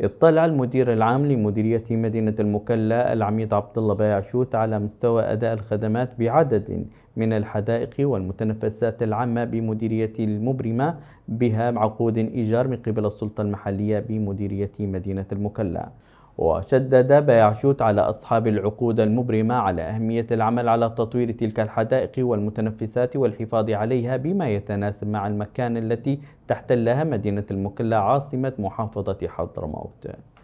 اطلع المدير العام لمديرية مدينة المكلا العميد عبد الله بايعشوت على مستوى أداء الخدمات بعدد من الحدائق والمتنفسات العامة بمديرية المبرمة بها عقود إيجار من قبل السلطة المحلية بمديرية مدينة المكلا وشدد بيعشوت على أصحاب العقود المبرمة على أهمية العمل على تطوير تلك الحدائق والمتنفسات والحفاظ عليها بما يتناسب مع المكان التي تحتلها مدينة المقلة عاصمة محافظة حضرموت